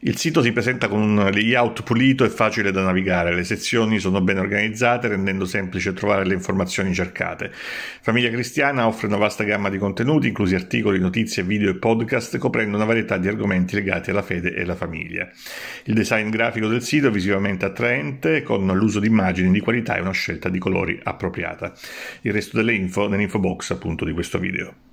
Il sito si presenta con un layout pulito e facile da navigare, le sezioni sono ben organizzate rendendo semplice trovare le informazioni cercate. Famiglia Cristiana offre una vasta gamma di contenuti, inclusi articoli, notizie, video e podcast, coprendo una varietà di argomenti legati alla fede e alla famiglia. Il design grafico del sito è visivamente attraente, con l'uso di immagini di qualità e una scelta di colori appropriata. Il resto delle info nell'info box appunto di questo video.